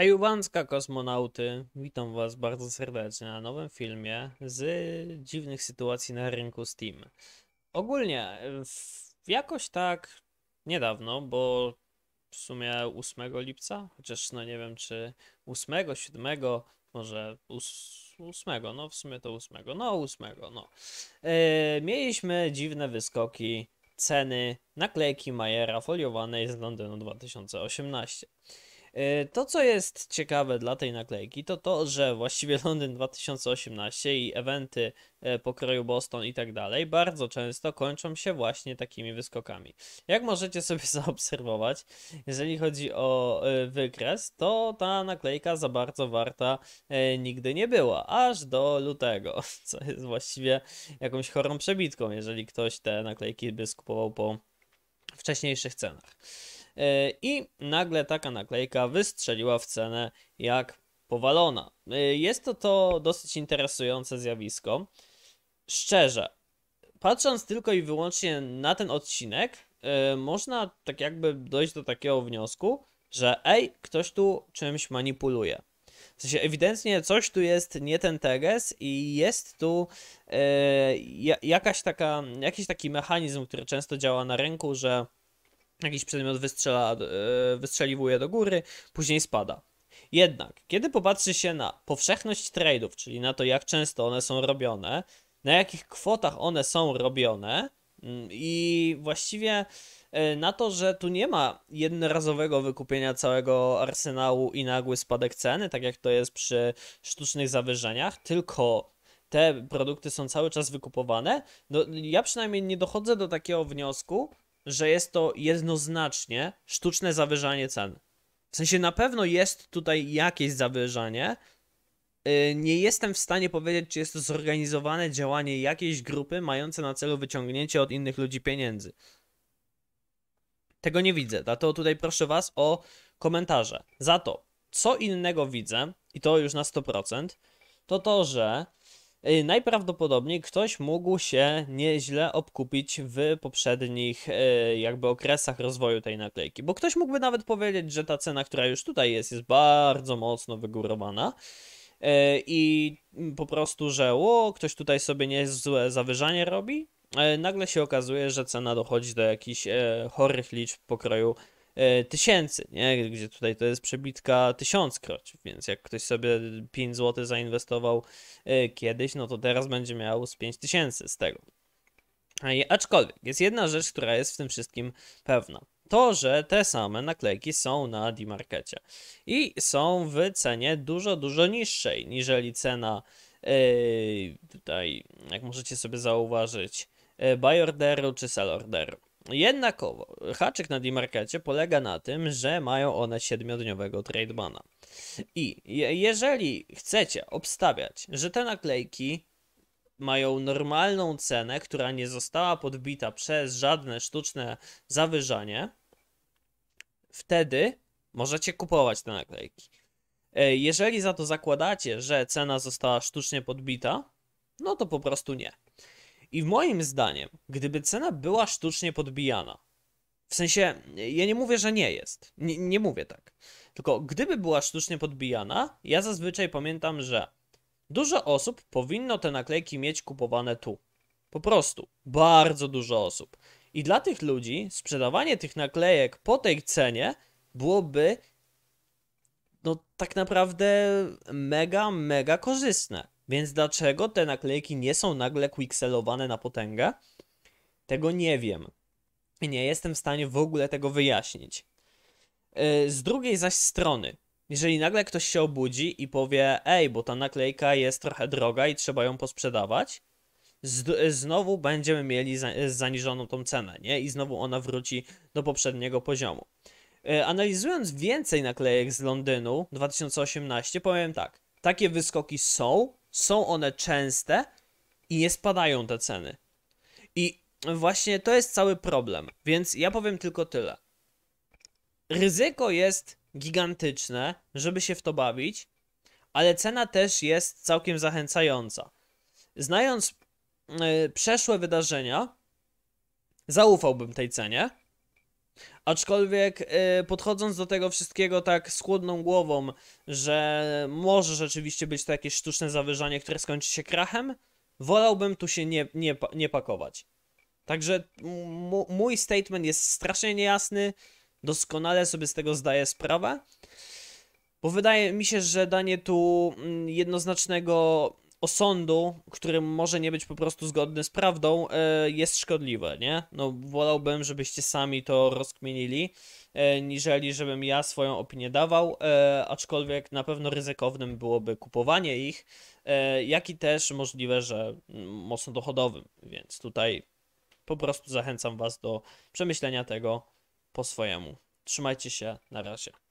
Tajwańska kosmonauty, witam was bardzo serdecznie na nowym filmie z dziwnych sytuacji na rynku Steam. Ogólnie, jakoś tak niedawno, bo w sumie 8 lipca, chociaż no nie wiem czy 8, 7, może 8, no w sumie to 8, no 8, no. E, mieliśmy dziwne wyskoki ceny naklejki Majera foliowanej z Londynu 2018. E, to, co jest ciekawe dla tej naklejki, to to, że właściwie Londyn 2018 i eventy e, pokroju Boston i tak dalej bardzo często kończą się właśnie takimi wyskokami. Jak możecie sobie zaobserwować, jeżeli chodzi o e, wykres, to ta naklejka za bardzo warta nigdy nie była, aż do lutego, co jest właściwie jakąś chorą przebitką, jeżeli ktoś te naklejki by skupował po wcześniejszych cenach. E, I nagle taka naklejka wystrzeliła w cenę jak powalona. E, jest to to dosyć interesujące zjawisko. Szczerze, patrząc tylko i wyłącznie na ten odcinek, e, można tak jakby dojść do takiego wniosku, że ej, ktoś tu czymś manipuluje. W sensie ewidentnie coś tu jest nie ten teges i jest tu jakaś taka, jakiś taki mechanizm, który często działa na rynku, że jakiś przedmiot wystrzela, e, wystrzeliwuje do góry, później spada. Jednak, kiedy popatrzy się na powszechność trade'ów, czyli na to, jak często one są robione, na jakich kwotach one są robione mm, i właściwie e, na to, że tu nie ma jednorazowego wykupienia całego arsenału i nagły spadek ceny, tak jak to jest przy sztucznych zawyżeniach, tylko te produkty są cały czas wykupowane, no, ja przynajmniej nie dochodzę do takiego wniosku, że jest to jednoznacznie sztuczne zawyżanie cen. W sensie na pewno jest tutaj jakieś zawyżanie. Y, nie jestem w stanie powiedzieć, czy jest to zorganizowane działanie jakiejś grupy mające na celu wyciągnięcie od innych ludzi pieniędzy. Tego nie widzę, dlatego tutaj proszę Was o komentarze. Za to, co innego widzę, i to już na 100%, to to, że Y, najprawdopodobniej ktoś mógł się nieźle obkupić w poprzednich y, jakby okresach rozwoju tej naklejki, bo ktoś mógłby nawet powiedzieć, że ta cena, która już tutaj jest, jest bardzo mocno wygórowana y, i po prostu, że o, ktoś tutaj sobie niezłe zawyżanie robi, nagle się okazuje, że cena dochodzi do jakichś chorych liczb pokroju E, tysięcy, nie? gdzie tutaj to jest przebitka tysiąckroć, więc jak ktoś sobie 5 zł zainwestował e, kiedyś, no to teraz będzie miał z 5 tysięcy z tego. Aczkolwiek jest jedna rzecz, która jest w tym wszystkim pewna. To, że te same naklejki są na D-Markecie i są w cenie dużo, dużo niższej niżeli cena yy, tutaj, jak możecie sobie zauważyć, buy orderu czy sell orderu. Jednakowo, haczyk na Dimarkecie polega na tym, że mają one 7-dniowego tradebana. I jeżeli chcecie obstawiać, że te naklejki mają normalną cenę, która nie została podbita przez żadne sztuczne zawyżanie, wtedy możecie kupować te naklejki. E, jeżeli za to zakładacie, że cena została sztucznie podbita, no to po prostu nie. I moim zdaniem, gdyby cena była sztucznie podbijana, w sensie, ja nie mówię, że nie jest, nie, nie mówię tak, tylko gdyby była sztucznie podbijana, ja zazwyczaj pamiętam, że dużo osób powinno te naklejki mieć kupowane tu. Po prostu, bardzo dużo osób. I dla tych ludzi sprzedawanie tych naklejek po tej cenie byłoby no tak naprawdę mega, mega korzystne. Więc dlaczego te naklejki nie są nagle quickselowane na potęgę? Tego nie wiem. Nie jestem w stanie w ogóle tego wyjaśnić. Y, z drugiej zaś strony, jeżeli nagle ktoś się obudzi i powie, ej, bo ta naklejka jest trochę droga i trzeba ją posprzedawać, znowu będziemy mieli zaniżoną tą cenę, nie? I znowu ona wróci do poprzedniego poziomu. Y, analizując więcej naklejek z Londynu 2018, powiem tak. Takie wyskoki są, są one częste i nie spadają te ceny. I właśnie to jest cały problem. Więc ja powiem tylko tyle. Ryzyko jest gigantyczne, żeby się w to bawić, ale cena też jest całkiem zachęcająca. Znając yy, przeszłe wydarzenia, zaufałbym tej cenie Aczkolwiek y, podchodząc do tego wszystkiego tak z chłodną głową, że może rzeczywiście być to jakieś sztuczne zawyżanie, które skończy się krachem, wolałbym tu się nie, nie, nie pakować. Także mój statement jest strasznie niejasny, doskonale sobie z tego zdaję sprawę, bo wydaje mi się, że danie tu mm, jednoznacznego osądu, który może nie być po prostu zgodny z prawdą, e, jest szkodliwe, nie? No, wolałbym, żebyście sami to rozkminili, e, niżeli żebym ja swoją opinię dawał, e, aczkolwiek na pewno ryzykownym byłoby kupowanie ich, jak i też możliwe, że mm, mocno dochodowym, więc tutaj po prostu zachęcam Was do przemyślenia tego po swojemu. Trzymajcie się, na razie.